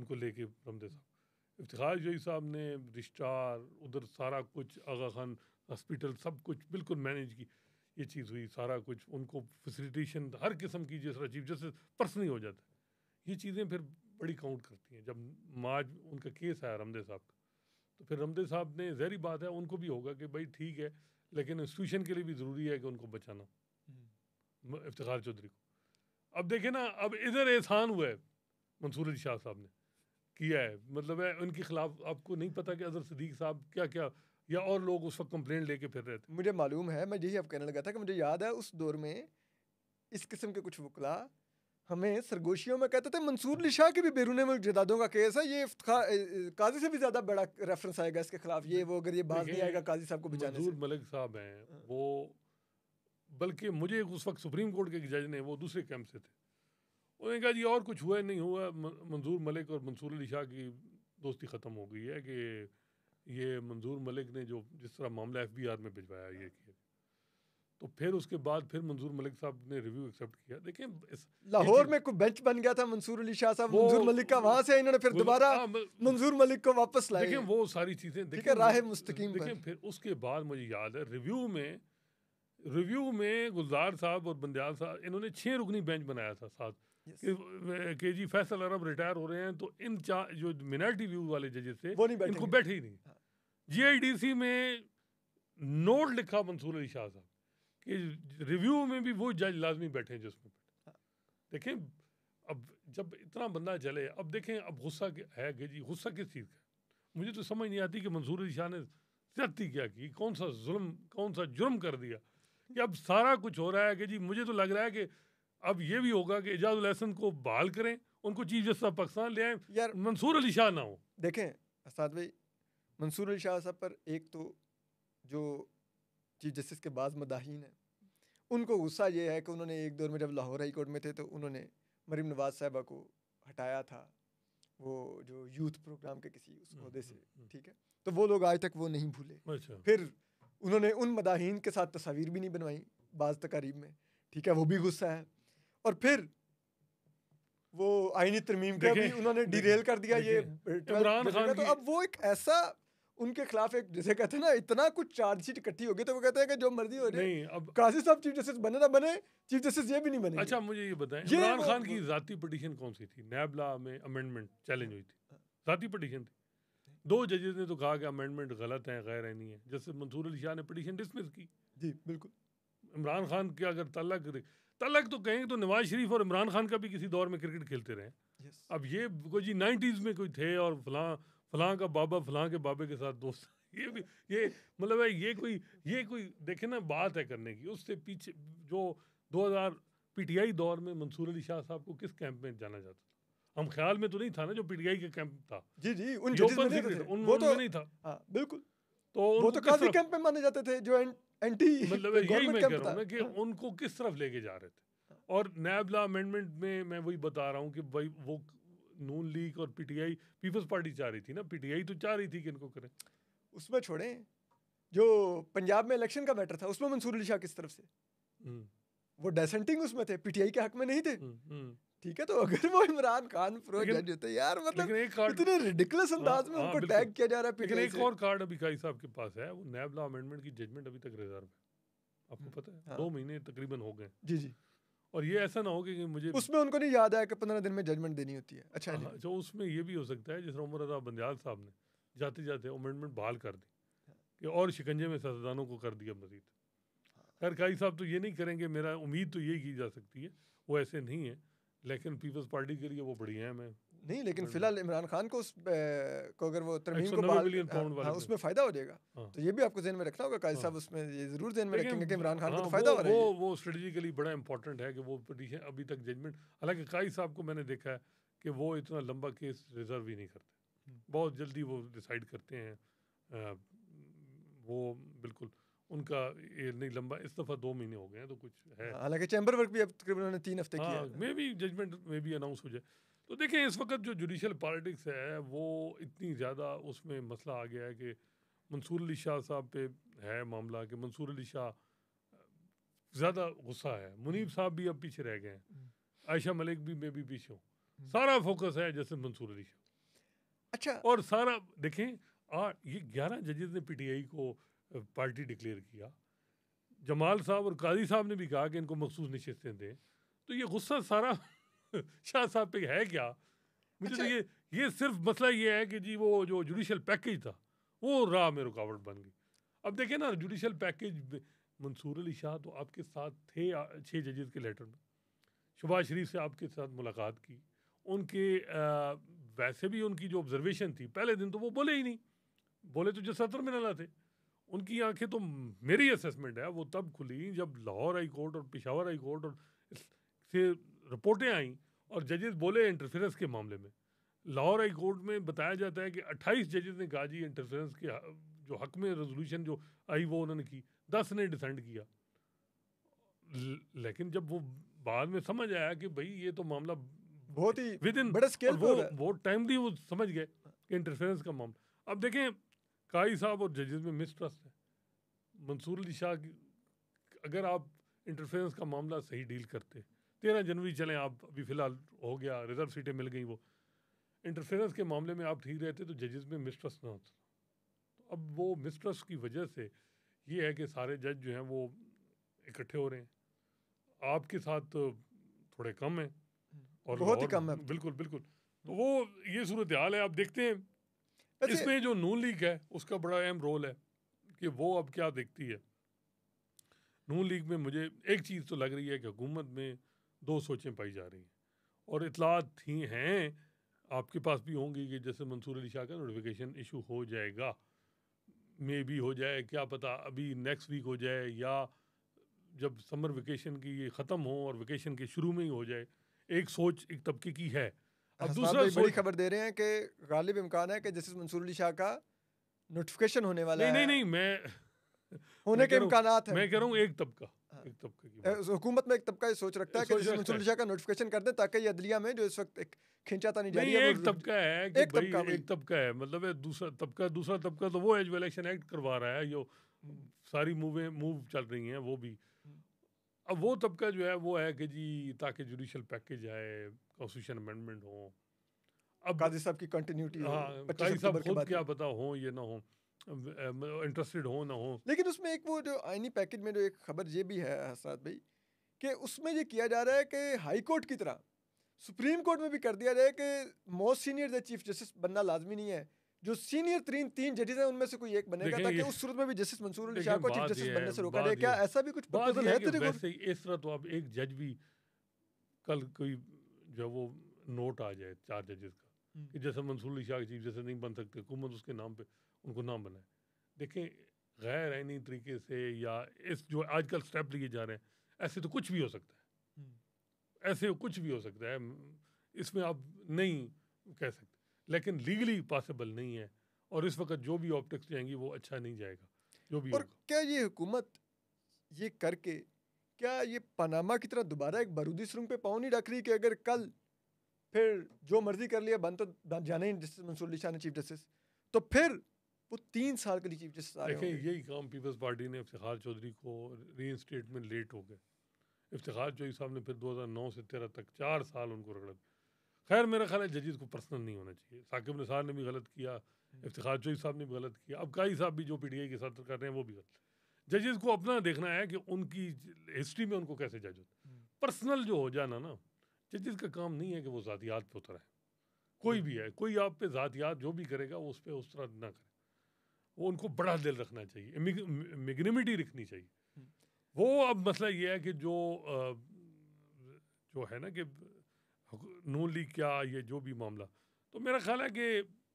उनको लेके रमजे साहब इफ्तार जोई साहब ने रिश्तार उधर सारा कुछ आगा खान हॉस्पिटल सब कुछ बिल्कुल मैनेज की ये चीज़ हुई सारा कुछ उनको फैसिलिटेशन हर किस्म की जिस तरह चीफ जस्टिस पर्सनली हो जाता है ये चीज़ें फिर बड़ी काउंट करती हैं जब माज उनका केस आया रमदे साहब का तो फिर रमदे साहब ने जहरी बात है उनको भी होगा कि भाई ठीक है लेकिन इंस्टीट्यूशन के लिए भी ज़रूरी है कि उनको बचाना हम्म। इफ्तार चौधरी को अब देखे ना अब इधर एहसान हुआ है मंसूर अली शाह साहब ने किया है मतलब है उनके खिलाफ आपको नहीं पता कि अजहर सदीक साहब क्या क्या या और लोग उस वक्त कंप्लेंट लेके फिर रहे थे मुझे मालूम है मैं यही अब कहने लगा था कि मुझे याद है उस दौर में इस किस्म के कुछ वकला हमें सरगोशियों में कहते थे मंसूर लिशा शाह के भी बैरून मुल्क जदादों का केस है ये काजी से भी ज़्यादा बड़ा रेफरेंस आएगा इसके खिलाफ ये वो अगर ये बात नहीं आएगा काजी साहब को बचाने मंसूर मलिक साहब हैं वो बल्कि मुझे उस वक्त सुप्रीम कोर्ट के जज ने वो दूसरे कैंप से थे उन्होंने कहा जी और कुछ हुआ नहीं हुआ मंजूर मलिक और मंसूर अली शाह की दोस्ती ख़त्म हो गई है कि ये मंजूर मलिक ने जो जिस तरह मामला एफ बी आर में भिजवाया ये तो फिर उसके बाद फिर मंजूर मलिक साहब ने रिव्यू एक्सेप्ट किया देखिए लाहौर में कोई बेंच बन गया था मंसूर अली शाह साहब मंजूर मलिक का वहां से इन्होंने फिर दोबारा हाँ, मंजूर मलिक को वापस लाया देखिए वो सारी चीजें देखिए राह मुस्तकीम देखिए फिर उसके बाद मुझे याद है रिव्यू में रिव्यू में गुलजार साहब और बंदयाल साहब इन्होंने छः रुकनी बेंच बनाया था साथ के जी फैसल अरब रिटायर हो रहे हैं तो इन चार जो मिनार्टी व्यू वाले जजेस थे इनको बैठे ही नहीं जी हाँ। में नोट लिखा मंसूर अली शाह साहब कि रिव्यू में भी वो जज लाजमी बैठे जिसमें देखें अब जब इतना बंदा जले अब देखें अब गुस्सा है कि जी गुस्सा किस चीज़ का मुझे तो समझ नहीं आती कि मंसूर अली शाह ने ज्यादा क्या की कौन सा जुल्म कौन सा जुर्म कर दिया कि अब सारा कुछ हो रहा है कि जी मुझे तो लग रहा है कि अब ये भी होगा कि एजाज लहसन को बहाल करें उनको चीफ जस्टिस ऑफ पाकिस्तान ले आए यार मंसूर अली शाह ना हो देखें असाद भाई मंसूर अली शाह साहब पर एक तो जो चीफ जस्टिस के बाद मदाहीन हैं उनको गुस्सा ये है कि उन्होंने एक दौर में जब लाहौर हाई कोर्ट में थे तो उन्होंने मरीम नवाज साहबा को हटाया था वो जो यूथ प्रोग्राम के किसी उस उसदे हम्म, हम्म, से हम्म। ठीक है तो वो लोग आज तक वो नहीं भूले अच्छा। फिर उन्होंने उन मदाहीन के साथ तस्वीर भी नहीं बनवाई बाज तकारीब में ठीक है वो भी गुस्सा है और फिर वो आईनी तरमीम का भी उन्होंने डिरेल कर दिया ये तो अब वो एक ऐसा उनके खिलाफ एक जैसे कहते हैं ना इतना कुछ चार्जशीट इकट्ठी होगी तो वो कहते हैं कि जो मर्जी हो जाए अब काजी साहब चीफ जस्टिस बने ना बने चीफ जस्टिस ये भी नहीं बने अच्छा मुझे ये बताएं इमरान खान की जाती पटिशन कौन सी थी नैबला में अमेंडमेंट चैलेंज हुई थी जाती पटिशन थी दो जजेस ने तो कहा कि अमेंडमेंट गलत है गैर है नहीं है जस्टिस मंसूर अली शाह ने पटिशन डिसमिस की जी बिल्कुल इमरान खान के अगर तलक तलक तो कहेंगे तो नवाज शरीफ और इमरान खान का भी किसी दौर में क्रिकेट खेलते रहे अब ये कोई जी नाइन्टीज़ में कोई थे और फलां फलां का बाबा फलां के बाबे के साथ दोस्त ये भी ये मतलब है ये कोई ये कोई देखे ना बात है करने की उससे पीछे जो 2000 पीटीआई दौर में मंसूर अली शाह साहब को किस कैंप में जाना जाता था हम ख्याल में तो नहीं था ना जो पीटीआई का कैंप था जी जी उन जो में नहीं था, उन वो तो नहीं था आ, हाँ, बिल्कुल तो वो तो काफी कैंप में माने जाते थे जो एंटी मतलब यही मैं कह रहा हूँ कि हाँ। उनको किस तरफ लेके जा रहे थे और नैबला अमेंडमेंट में मैं वही बता रहा हूँ कि भाई वो नून लीग और पीटीआई पीपल्स पार्टी चाह रही थी ना पीटीआई तो चाह रही थी कि इनको करें उसमें छोड़ें जो पंजाब में इलेक्शन का मैटर था उसमें मंसूर अली शाह किस तरफ से हम्म। वो डेसेंटिंग उसमें थे पीटीआई के हक में नहीं थे हम्म, हम्म। ठीक है तो अगर वो इमरान खान प्रो जज होते यार मतलब एक इतने रिडिकुलस हाँ, अंदाज में हाँ, उनको टैग किया जा रहा है एक और कार्ड अभी साहब के पास है वो नैब लॉ अमेंडमेंट की जजमेंट अभी तक रिजर्व है आपको पता है हाँ। दो महीने तकरीबन हो गए जी जी और ये ऐसा ना हो कि मुझे उसमें उनको नहीं याद आया कि पंद्रह दिन में जजमेंट देनी होती है अच्छा हाँ, जो उसमें ये भी हो सकता है जिस तरह उमर रजा साहब ने जाते जाते अमेंडमेंट बहाल कर दी कि और शिकंजे में सजादानों को कर दिया मजीद खैर काजी साहब तो ये नहीं करेंगे मेरा उम्मीद तो यही की जा सकती है वो ऐसे नहीं है लेकिन पीपल्स पार्टी के लिए वो बड़ी अहम है नहीं लेकिन फिलहाल इमरान खान को उस को अगर वो तरमीम को बाहर हाँ, हाँ उसमें फायदा हो जाएगा हाँ। तो ये भी आपको जेन में रखना होगा काजी हाँ। साहब उसमें ये जरूर जेन में रखेंगे कि इमरान खान को तो फायदा हो रहा है वो वो स्ट्रेटजिकली बड़ा इंपॉर्टेंट है कि वो पटिशन अभी तक जजमेंट हालांकि काजी साहब को मैंने देखा है कि वो इतना लंबा केस रिजर्व ही नहीं करते हम्म। बहुत जल्दी वो डिसाइड करते हैं वो बिल्कुल उनका ये नहीं लंबा इस दफ़ा दो महीने हो गए हैं तो कुछ है हालांकि चैम्बर वर्क भी अब तकरीबन तीन हफ्ते किया maybe judgement maybe announce हो जाए तो देखिए इस वक्त जो जुडिशल पॉलिटिक्स है वो इतनी ज़्यादा उसमें मसला आ गया है कि मंसूर अली शाह साहब पे है मामला कि मंसूर अली शाह ज़्यादा गुस्सा है मुनीब हम्म। साहब भी अब पीछे रह गए हैं हम्म। आयशा मलिक भी मैं भी पीछे हूँ हम्म। सारा फोकस है जैसे मंसूर अली शाह अच्छा और सारा देखें आ, ये ग्यारह जजेस ने पीटीआई को पार्टी डिक्लेयर किया जमाल साहब और काजी साहब ने भी कहा कि इनको मखसूस नशस्तें दें तो ये गुस्सा सारा (laughs) शाह साहब पे है क्या मुझे तो अच्छा। तो ये ये सिर्फ मसला ये है कि जी वो जो जुडिशल पैकेज था वो राह में रुकावट बन गई अब देखिए ना जुडिशल पैकेज मंसूर अली शाह तो आपके साथ थे छः जजेस के लेटर में शबाज शरीफ से आपके साथ मुलाकात की उनके आ, वैसे भी उनकी जो ऑब्जर्वेशन थी पहले दिन तो वो बोले ही नहीं बोले तो जो सत्र में नला थे उनकी आंखें तो मेरी असेसमेंट है वो तब खुली जब लाहौर हाई कोर्ट और पिशावर हाई कोर्ट और से रिपोर्टें आई और जजेस बोले इंटरफेरेंस के मामले में लाहौर हाई कोर्ट में बताया जाता है कि 28 जजेस ने कहा जी इंटरफेरेंस के जो हक में रेजोल्यूशन जो आई वो उन्होंने की दस ने डिसेंड किया लेकिन जब वो बाद में समझ आया कि भाई ये तो मामला बहुत ही विद इन बड़े स्केल वो बहुत टाइमली वो समझ गए कि इंटरफेरेंस का मामला अब देखें काई साहब और जजेस में मिसट्रस्ट है मंसूर अली शाह अगर आप इंटरफेरेंस का मामला सही डील करते तेरह जनवरी चलें आप अभी फ़िलहाल हो गया रिजर्व सीटें मिल गई वो इंटरफेरेंस के मामले में आप ठीक रहते तो जजेस में मिस्ट्रस ना होता तो अब वो मिस्ट्रस की वजह से ये है कि सारे जज जो हैं वो इकट्ठे हो रहे हैं आपके साथ थोड़े कम हैं और बहुत ही कम है बिल्कुल बिल्कुल तो वो ये सूरत हाल है आप देखते हैं इसमें जो नून लीग है उसका बड़ा अहम रोल है कि वो अब क्या देखती है नून लीग में मुझे एक चीज़ तो लग रही है कि हुकूमत में दो सोचें पाई जा रही हैं और इतलात ही हैं आपके पास भी होंगी कि जैसे मंसूर अली शाह का नोटिफिकेशन इशू हो जाएगा मे भी हो जाए क्या पता अभी नेक्स्ट वीक हो जाए या जब समर वेकेशन की ये ख़त्म हो और वेकेशन के शुरू में ही हो जाए एक सोच एक तबके की है अब दूसरा बड़ी खबर दे रहे हैं कि गालिब इम्कान है कि जस्टिस मंसूर अली शाह का नोटिफिकेशन होने वाला नहीं, है नहीं नहीं मैं होने मैं के इम्कान मैं कह रहा हूँ एक तबका एक तबके की हुकूमत में एक तबका ये सोच रखता है कि मंसूर का नोटिफिकेशन कर दें ताकि ये अदलिया में जो इस वक्त एक खिंचाता नहीं जा रही है एक तबका है कि एक तबका एक तबका है मतलब दूसरा तबका दूसरा तबका तो वो है जो इलेक्शन एक्ट करवा रहा है जो सारी मूवें मूव चल रही हैं वो भी अब वो तबका जो है वो है कि जी ताकि जुडिशल पैकेज आए कॉन्स्टिट्यूशन अमेंडमेंट हो अब काजी साहब की कंटिन्यूटी हाँ काजी साहब खुद क्या पता हो ये ना हो इंटरेस्टेड हो ना हो लेकिन उसमें एक वो जो आईनी पैकेज में जो एक खबर ये भी है हसरात भाई कि उसमें ये किया जा रहा है कि हाई कोर्ट की तरह सुप्रीम कोर्ट में भी कर दिया जाए कि most senior the chief justice बनना लाजमी नहीं है जो सीनियर तीन तीन जजेज हैं उनमें से कोई एक बनेगा ताकि उस सूरत में भी जस्टिस मंसूर अली शाह को चीफ जस्टिस बनने से रोका जाए क्या ऐसा भी कुछ है तेरे इस तरह तो अब एक जज भी कल कोई जो वो नोट आ जाए चार जजेस का कि हम्म। जैसे मंसूर अली शाह चीफ जस्टिस नहीं बन सकते हुकूमत उसके नाम पर उनको ना बनाए देखें गैर आइनी तरीके से या इस जो आजकल स्टेप लिए जा रहे हैं ऐसे तो कुछ भी हो सकता है हम्म। ऐसे कुछ भी हो सकता है इसमें आप नहीं कह सकते लेकिन लीगली पॉसिबल नहीं है और इस वक्त जो भी ऑप्टिक्स जाएंगी वो अच्छा नहीं जाएगा जो भी और क्या ये हुकूमत ये करके क्या ये पनामा की तरह दोबारा एक बारूदी सुरंग पे पाँव नहीं रख रही कि अगर कल फिर जो मर्जी कर लिया बंद तो जाने ही मंसूर शाह ने चीफ जस्टिस तो फिर वो तीन साल के लिए चीफ जस्टिस आ यही काम पीपल्स पार्टी ने इफ्तार चौधरी को री में लेट हो गए इफ्तार चौधरी साहब ने फिर 2009 से तेरह तक चार साल उनको दिया खैर मेरा ख्याल है जजेस को पर्सनल नहीं होना चाहिए साकिब निसार ने भी गलत किया इफ्तार चौधरी साहब ने भी गलत किया अब कई साहब भी जो पी टी आई के साथ कर रहे हैं वो भी गलत जजेस को अपना देखना है कि उनकी हिस्ट्री में उनको कैसे जज होता पर्सनल हम्म। जो हो जाना ना जजेस का काम नहीं है कि वो ज़ातियात पे उतरा है कोई भी है कोई आप पे ज़ातियात जो भी करेगा वो उस पर उस तरह ना करे वो उनको बड़ा दिल रखना चाहिए मिग्निमिटी रखनी चाहिए हम्म। वो अब मसला ये है कि जो जो है ना कि नून लीग क्या ये जो भी मामला तो मेरा ख्याल है कि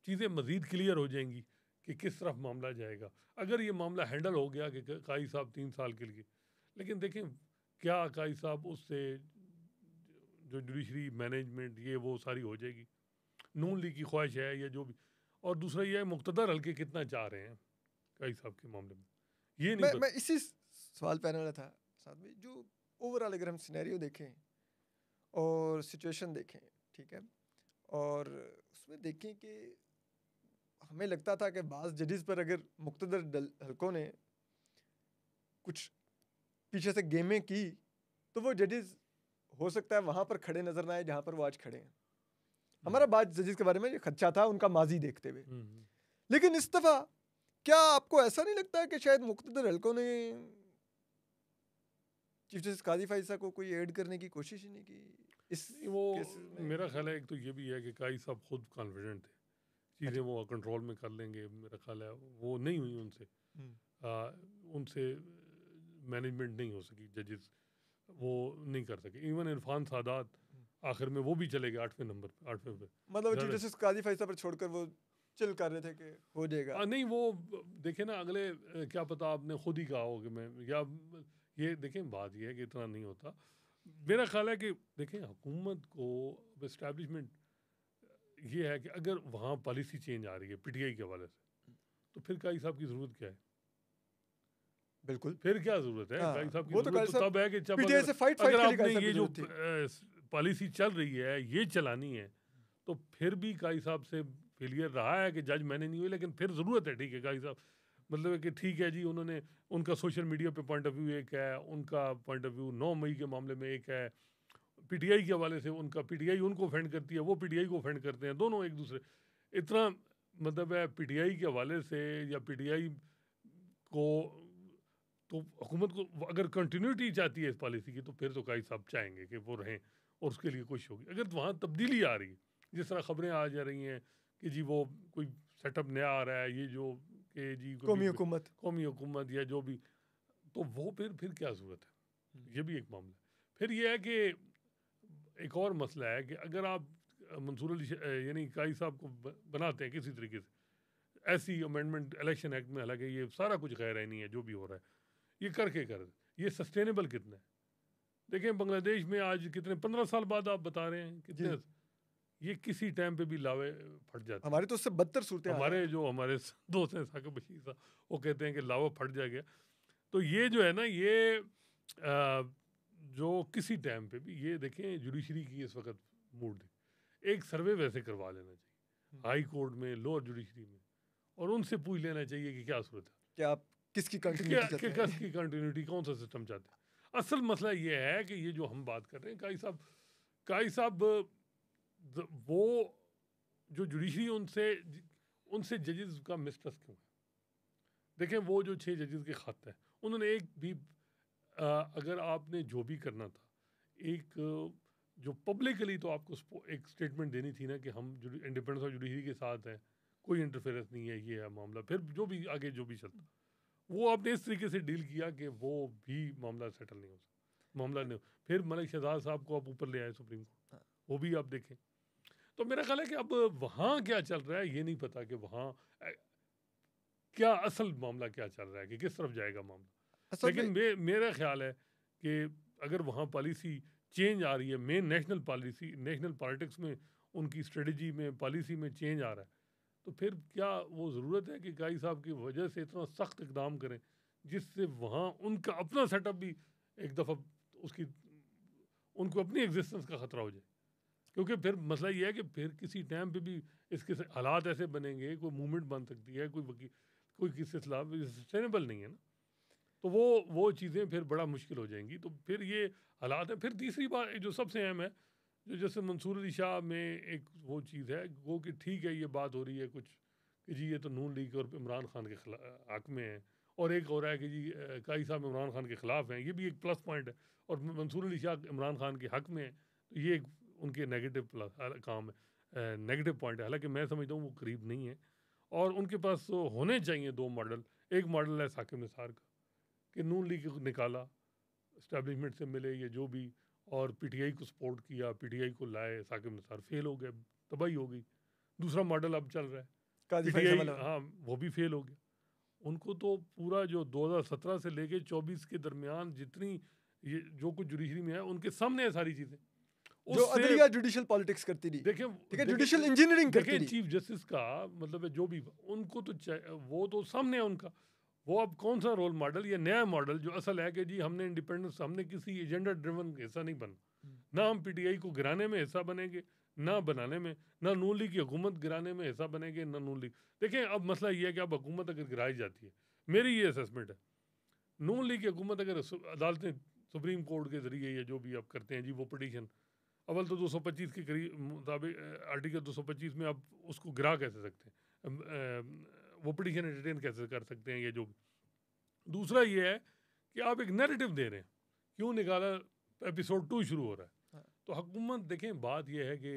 चीज़ें मज़ीद क्लियर हो जाएंगी कि किस तरफ मामला जाएगा अगर ये मामला हैंडल हो गया कि काई साहब तीन साल के लिए लेकिन देखें क्या काई साहब उससे जो जुडिशरी मैनेजमेंट ये वो सारी हो जाएगी नून लीग की ख्वाहिश है या जो भी और दूसरा यह मुख्तर हल्के कितना चाह रहे हैं कई साहब के मामले में ये नहीं मैं, मैं इसी सवाल पे आने था साथ में जो ओवरऑल अगर हम सिनेरियो देखें और सिचुएशन देखें ठीक है और उसमें देखें कि हमें लगता था कि बाज़ जडिस पर अगर मुख्तर हल्कों ने कुछ पीछे से गेमें की तो वो जडिस हो सकता है वहाँ पर खड़े नज़र ना आए जहाँ पर वो आज खड़े हैं हमारा बात जजेस के बारे में खदशा था उनका माजी देखते हुए हम्म, हम्म। लेकिन इस दफ़ा क्या आपको ऐसा नहीं लगता कि शायद मुख्तर हल्कों ने चीफ जस्टिस काजी फाइसा को कोई ऐड करने की कोशिश ही नहीं की इस वो मेरा ख्याल है एक तो ये भी है कि काई साहब खुद कॉन्फिडेंट थे चीज़ें वो कंट्रोल में कर लेंगे मेरा ख्याल है वो नहीं हुई उनसे हम्म। आ, उनसे मैनेजमेंट नहीं हो सकी जजेस वो नहीं कर सके इवन इरफान सादात आखिर में वो भी चले गए आठवें नंबर पे आठवें पे मतलब काजी फाइसा पर छोड़कर वो चिल कर रहे थे कि हो जाएगा आ, नहीं वो देखे ना अगले क्या पता आपने खुद ही कहा हो कि मैं या ये देखें बात ये है कि इतना नहीं होता मेरा ख्याल है कि देखें हुकूमत को इस्टेब्लिशमेंट ये है कि अगर वहाँ पॉलिसी चेंज आ रही है पीटीआई के हवाले से तो फिर काई साहब की ज़रूरत क्या है बिल्कुल फिर क्या ज़रूरत है हाँ, काई साहब की तो ज़रूरत तो तब है कि जब अगर आपने ये जो पॉलिसी चल रही है ये चलानी है तो फिर भी काई साहब से फेलियर रहा है कि जज मैंने नहीं हुई लेकिन फिर ज़रूरत है ठीक है काई साहब मतलब है कि ठीक है जी उन्होंने उनका सोशल मीडिया पे पॉइंट ऑफ व्यू एक है उनका पॉइंट ऑफ व्यू नौ मई के मामले में एक है पीटीआई के हवाले से उनका पीटीआई उनको ऑफेंड करती है वो पीटीआई को ऑफेंड करते हैं दोनों एक दूसरे इतना मतलब है पीटीआई के हवाले से या पीटीआई को तो हुकूमत को अगर कंटिन्यूटी चाहती है इस पॉलिसी की तो फिर तो काई साहब चाहेंगे कि वो रहें और उसके लिए कोशिश होगी अगर वहाँ तब्दीली आ रही है जिस तरह खबरें आ जा रही हैं कि जी वो कोई सेटअप नया आ रहा है ये जो कि जी कौमी हुकूमत कौमी हुकूमत या जो भी तो वो फिर फिर क्या जरूरत है हम्म। ये भी एक मामला है फिर यह है कि एक और मसला है कि अगर आप मंसूर अली यानी काई साहब को बनाते हैं किसी तरीके से ऐसी अमेंडमेंट इलेक्शन एक्ट में हालांकि ये सारा कुछ गैर नहीं है जो भी हो रहा है ये करके कर ये सस्टेनेबल कितना है देखें बांग्लादेश में आज कितने पंद्रह साल बाद आप बता रहे हैं कितने ये किसी टाइम पे भी लावे फट जाते हमारे तो उससे बदतर सूरत हमारे जो हमारे (laughs) दोस्त हैं साकब बशीर साहब वो कहते हैं कि लावा फट गया तो ये जो है ना ये आ, जो किसी टाइम पे भी ये देखें जुडिशरी की इस वक्त मूड एक सर्वे वैसे करवा लेना चाहिए हाई हम्म। कोर्ट में लोअर जुडिशरी में और उनसे पूछ लेना चाहिए कि क्या सूरत है क्या आप किसकी कंटिन्यूटी किसकी कंटिन्यूटी कौन सा सिस्टम चाहते हैं असल मसला ये है कि ये जो हम बात कर रहे हैं काई साहब काई साहब वो जो जुडिशरी उनसे उनसे जजेस का मिसट्रस्ट क्यों है देखें वो जो छः जजेस के खत हैं उन्होंने एक भी आ, अगर आपने जो भी करना था एक जो पब्लिकली तो आपको एक स्टेटमेंट देनी थी ना कि हम इंडिपेंडेंस ऑफ जुडिशरी के साथ हैं कोई इंटरफेरेंस नहीं है ये है मामला फिर जो भी आगे जो भी चलता वो आपने इस तरीके से डील किया कि वो भी मामला सेटल नहीं हो सकता मामला नहीं हो फिर मलिक शहजाद साहब को आप ऊपर ले आए सुप्रीम कोर्ट हाँ। वो भी आप देखें तो मेरा ख्याल है कि अब वहाँ क्या चल रहा है ये नहीं पता कि वहाँ क्या असल मामला क्या चल रहा है कि किस तरफ जाएगा मामला लेकिन मे, मेरा ख्याल है कि अगर वहाँ पॉलिसी चेंज आ रही है main national policy national politics में उनकी स्ट्रेटजी में पॉलिसी में चेंज आ रहा है तो फिर क्या वो ज़रूरत है कि गाई साहब की वजह से इतना सख्त इकदाम करें जिससे वहाँ उनका अपना सेटअप भी एक दफ़ा उसकी उनको अपनी एग्जिस्टेंस का ख़तरा हो जाए क्योंकि फिर मसला ये है कि फिर किसी टाइम पे भी इसके हालात ऐसे बनेंगे कोई मूवमेंट बन सकती है कोई कोई किसी खिलाफ सस्टेनेबल नहीं है ना तो वो वो चीज़ें फिर बड़ा मुश्किल हो जाएंगी तो फिर ये हालात है फिर तीसरी बात जो सबसे अहम है जैसे मंसूर अली शाह में एक वो चीज़ है वो कि ठीक है ये बात हो रही है कुछ कि जी ये तो नून लीग और इमरान खान के हक में है और एक हो रहा है कि जी काई साहब इमरान खान के ख़िलाफ़ हैं ये भी एक प्लस पॉइंट है और मंसूर अली शाह इमरान खान के हक में है तो ये एक उनके नेगेटिव प्लस काम है नेगेटिव पॉइंट है हालांकि मैं समझता हूँ वो करीब नहीं है और उनके पास तो होने चाहिए दो मॉडल एक मॉडल है साकिब निसार का कि नून लीग निकाला इस्टेबलिशमेंट से मिले या जो भी और पीटीआई को सपोर्ट किया पीटीआई को लाए साकिब निसार फेल हो गए तबाही हो गई दूसरा मॉडल अब चल रहा है पीटीआई हाँ वो भी फेल हो गया उनको तो पूरा जो 2017 से लेके 24 के दरमियान जितनी ये जो कुछ जुडिशरी में है उनके सामने है सारी चीज़ें जो अदलिया जुडिशियल पॉलिटिक्स करती थी देखिए ठीक है जुडिशियल इंजीनियरिंग करती थी चीफ जस्टिस का मतलब जो भी उनको तो वो तो सामने है उनका वो अब कौन सा रोल मॉडल या नया मॉडल जो असल है कि जी हमने इंडिपेंडेंस हमने किसी एजेंडा ड्रिवन हिस्सा नहीं बना ना हम पीटीआई को गिराने में हिस्सा बनेंगे ना बनाने में ना नू लीग की हुकूमत गिराने में हिस्सा बनेंगे ना नू लीग देखें अब मसला ये है कि अब हुकूमत अगर गिराई जाती है मेरी ये असेसमेंट है नू लीग की हुकूमत अगर अदालतें सुप्रीम कोर्ट के ज़रिए या जो भी आप करते हैं जी वो पटिशन अवल तो 225 के करीब मुताबिक आर्टिकल 225 में आप उसको गिरा कैसे सकते हैं वो प्रिडिक्शन एंटरटेन कैसे कर सकते हैं ये जो दूसरा ये है कि आप एक नैरेटिव दे रहे हैं क्यों निकाला एपिसोड टू शुरू हो रहा है हाँ। तो हुकूमत देखें बात ये है कि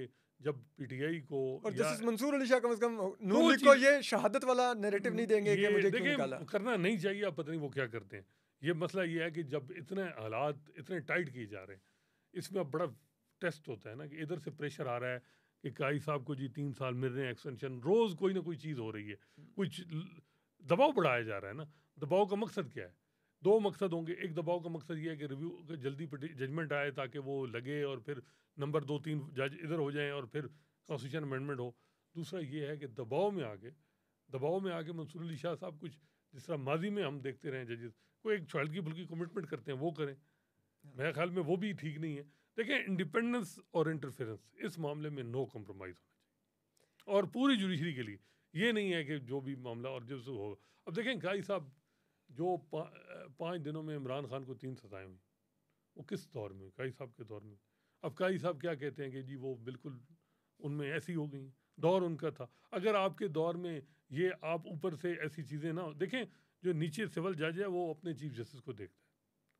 जब पीटीआई को और जस्टिस मंसूर अली शाह कम से कम नून को ये शहादत वाला नैरेटिव नहीं देंगे कि मुझे क्यों निकाला करना नहीं चाहिए आप पता नहीं वो क्या करते हैं ये मसला ये है कि जब इतने हालात इतने टाइट किए जा रहे हैं इसमें अब बड़ा टेस्ट होता है ना कि इधर से प्रेशर आ रहा है कि काई साहब को जी तीन साल मिल रहे हैं एक्सटेंशन रोज़ कोई ना कोई चीज़ हो रही है कुछ दबाव बढ़ाया जा रहा है ना दबाव का मकसद क्या है दो मकसद होंगे एक दबाव का मकसद ये है कि रिव्यू जल्दी जजमेंट आए ताकि वो लगे और फिर नंबर दो तीन जज इधर हो जाएं और फिर कॉन्स्टिट्यूशन अमेंडमेंट हो दूसरा ये है कि दबाव में आके दबाव में आके मंसूर अली शाह साहब कुछ जिस तरह माजी में हम देखते रहे जजेस कोई एक चाइल्ड की कमिटमेंट करते हैं वो करें मेरे ख्याल में वो भी ठीक नहीं है देखें इंडिपेंडेंस और इंटरफेरेंस इस मामले में नो कम्प्रोमाइज होना चाहिए और पूरी जुडिशरी के लिए ये नहीं है कि जो भी मामला और जब होगा अब देखें गाई साहब जो पा, पाँच दिनों में इमरान खान को तीन सजाएं हुई वो किस दौर में काई साहब के दौर में अब काई साहब क्या कहते हैं कि जी वो बिल्कुल उनमें ऐसी हो गई दौर उनका था अगर आपके दौर में ये आप ऊपर से ऐसी चीज़ें ना देखें जो नीचे सिविल जज है वो अपने चीफ जस्टिस को देखता है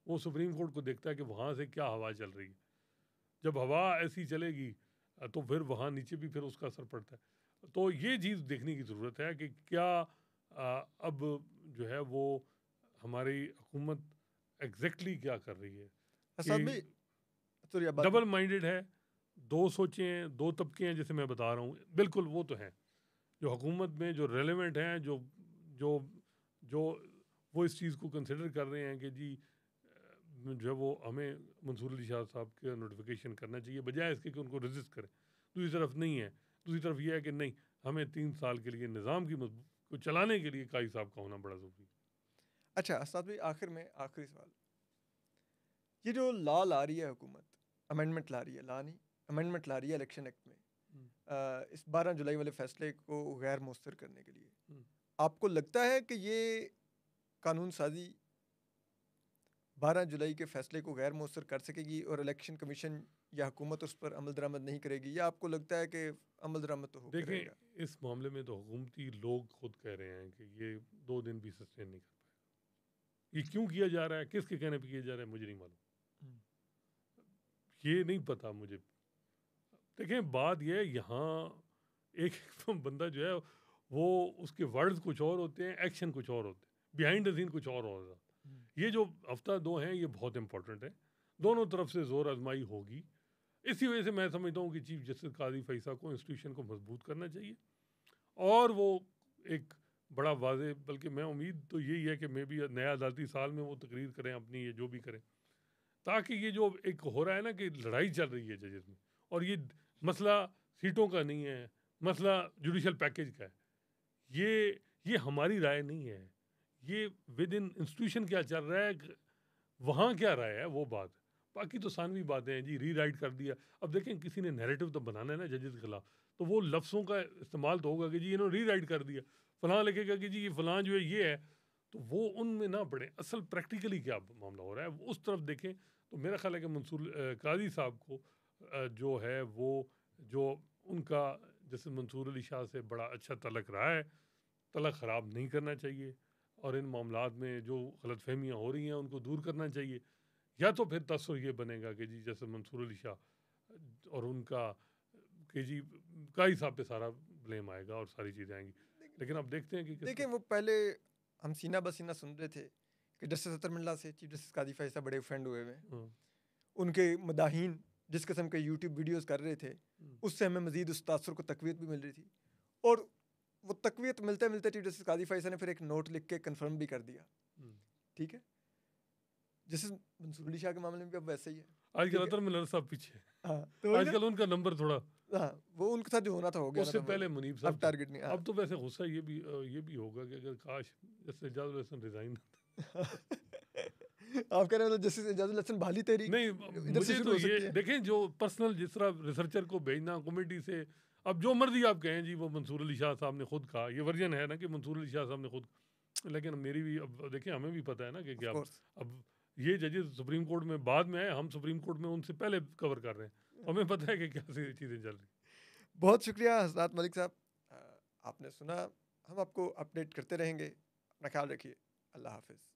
वो सुप्रीम कोर्ट को देखता है कि वहाँ से क्या हवा चल रही है जब हवा ऐसी चलेगी तो फिर वहाँ नीचे भी फिर उसका असर पड़ता है तो ये चीज़ देखने की ज़रूरत है कि क्या अब जो है वो हमारी हुकूमत एग्जैक्टली क्या कर रही है डबल अच्छा, माइंडेड है दो सोचें हैं दो तबके हैं जैसे मैं बता रहा हूँ बिल्कुल वो तो हैं जो हुकूमत में जो रेलिवेंट हैं जो जो जो वो इस चीज़ को कंसिडर कर रहे हैं कि जी जो है वो हमें मंसूर अली शाह साहब के नोटिफिकेशन करना चाहिए बजाय इसके कि उनको रजिस्ट करें दूसरी तरफ नहीं है दूसरी तरफ यह है कि नहीं हमें तीन साल के लिए निज़ाम की को चलाने के लिए काई साहब का होना बड़ा ज़रूरी है अच्छा उस भाई आखिर में आखिरी सवाल ये जो लॉ ला रही है हुकूमत अमेंडमेंट ला रही है ला नहीं अमेंडमेंट ला रही है इलेक्शन एक्ट में आ, हम्म। इस बारह जुलाई वाले फैसले को गैर मुस्तर करने के लिए हम्म। आपको लगता है कि ये कानून साजी बारह जुलाई के फैसले को गैर मौसर कर सकेगी और इलेक्शन कमीशन या हुकूमत उस पर अमल दरामद नहीं करेगी या आपको लगता है कि अमल दरामद तो हो देखें इस मामले में तो हुकूमती लोग खुद कह रहे हैं कि ये दो दिन भी सस्टेन नहीं कर पाएगा ये क्यों किया जा रहा है किसके कहने पर किया जा रहा है मुझे नहीं मालूम हम्म। ये नहीं पता मुझे देखें बात यह यहाँ एक (laughs) तो बंदा जो है वो उसके वर्ड्स कुछ और होते हैं एक्शन कुछ और होते हैं बिहाइंड द सीन कुछ और होता है ये जो हफ्ता दो हैं ये बहुत इंपॉर्टेंट है दोनों तरफ से जोर आजमाई होगी इसी वजह से मैं समझता हूँ कि चीफ जस्टिस काजी फैसा को इंस्टीट्यूशन को मजबूत करना चाहिए और वो एक बड़ा वाज बल्कि मैं उम्मीद तो यही है कि मे बी नया अदालती साल में वो तकरीर करें अपनी ये जो भी करें ताकि ये जो एक हो रहा है ना कि लड़ाई चल रही है जजेस में और ये मसला सीटों का नहीं है मसला जुडिशल पैकेज का है ये ये हमारी राय नहीं है ये विद इन इंस्टीट्यूशन क्या चल रहा है वहाँ क्या रहा है वो बात बाकी तो सानवी बातें हैं जी री राइट कर दिया अब देखें किसी ने नैरेटिव तो बनाना है ना जजेस के खिलाफ तो वो लफ्ज़ों का इस्तेमाल तो होगा कि जी इन्होंने री राइट कर दिया फ़लाँ लिखेगा कि जी ये फ़लाँ जो है ये है तो वो उनमें ना पड़े असल प्रैक्टिकली क्या मामला हो रहा है उस तरफ देखें तो मेरा ख्याल है कि मंसूर काजी साहब को जो है वो जो उनका जैसे मंसूर अली शाह से बड़ा अच्छा तलक रहा है तलक ख़राब नहीं करना चाहिए और इन मामला में जो गलत फहमियाँ हो रही हैं उनको दूर करना चाहिए या तो फिर तस्वर ये बनेगा कि जी जैसे मंसूर अली शाह और उनका के जी का साहब पे सारा ब्लेम आएगा और सारी चीज़ें आएंगी लेकिन आप देखते हैं कि देखिए वो पहले हम सीना बसीना सुन रहे थे कि जस्टिस अतरमिल्ला से चीफ जस्टिस कादी फैसा बड़े फ्रेंड हुए हुए हाँ। उनके मदाहीन जिस किस्म के यूट्यूब वीडियोस कर रहे थे हाँ। उससे हमें मजीद उस तासर को तकवीत भी मिल रही थी और वो तकवीत मिलते मिलते चीफ जस्टिस काजी फैसा ने फिर एक नोट लिख के कन्फर्म भी कर दिया हम्म। ठीक है जैसे मंसूर शाह के मामले में भी अब वैसे ही है आजकल अतर साहब पीछे हाँ, तो आजकल उनका नंबर थोड़ा हाँ, वो उनके साथ जो होना था हो गया उससे पहले मुनीब साहब टारगेट नहीं हाँ। अब तो वैसे गुस्सा ये भी ये भी होगा कि अगर काश जैसे लहसन रिजाइन (laughs) आप कह रहे मतलब लहसन भाली नहीं मुझे तो ये देखें जो पर्सनल जिस तरह रिसर्चर को भेजना कमेटी से अब जो मर्जी आप कहें जी वो मंसूर अली शाह साहब ने खुद कहा ये वर्जन है ना कि मंसूर अली शाह साहब ने खुद लेकिन मेरी भी अब देखिए हमें भी पता है ना कि क्या अब ये जजेस सुप्रीम कोर्ट में बाद में आए हम सुप्रीम कोर्ट में उनसे पहले कवर कर रहे हैं हमें पता है कि क्या चीज़ें चल रही बहुत शुक्रिया हजरात मलिक साहब आपने सुना हम आपको अपडेट करते रहेंगे अपना ख्याल रखिए अल्लाह हाफिज़